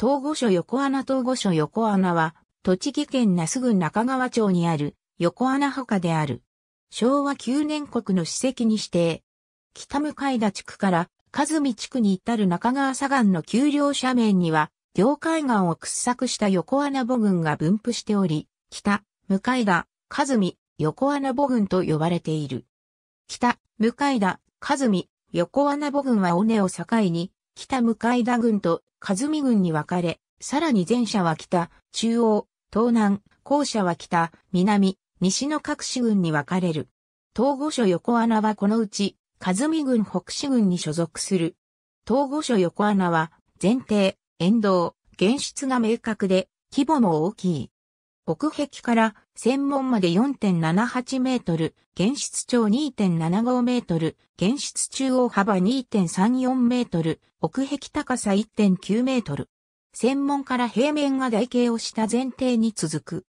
東御所横穴東御所横穴は、栃木県那須郡中川町にある横穴墓である。昭和9年国の史跡に指定。北向田地区から和美地区に至る中川左岸の丘陵斜面には、両海岸を掘削した横穴母群が分布しており、北、向田、和美、横穴母群と呼ばれている。北、向田、和美、横穴母群は尾根を境に、北向田軍と和美軍に分かれ、さらに前者は北、中央、東南、後者は北、南、西の各市軍に分かれる。東御所横穴はこのうち、和美軍北市軍に所属する。東御所横穴は、前提、沿道、現出が明確で、規模も大きい。北壁から専門まで4.78メートル、現室長2.75メートル、現室中央幅2.34メートル、奥壁高さ1.9メートル。専門から平面が台形をした前提に続く。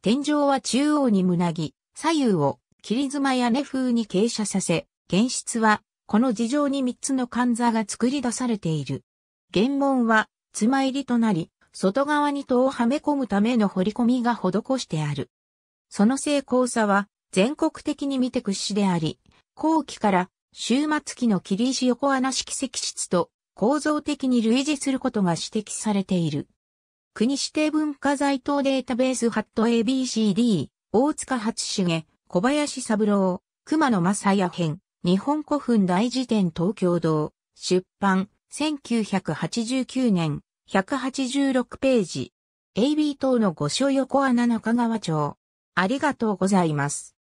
天井は中央に胸木、左右を切妻や根風に傾斜させ、現室はこの地上に3つの間座が作り出されている。原門は妻入りとなり、外側に戸をはめ込むための掘り込みが施してある。その成功さは全国的に見て屈指であり、後期から終末期の切り石横穴式石室と構造的に類似することが指摘されている。国指定文化財等データベースハット ABCD、大塚初重、小林三郎、熊野正也編、日本古墳大辞典東京堂、出版、1989年、186ページ。AB 等の御所横穴中川町。ありがとうございます。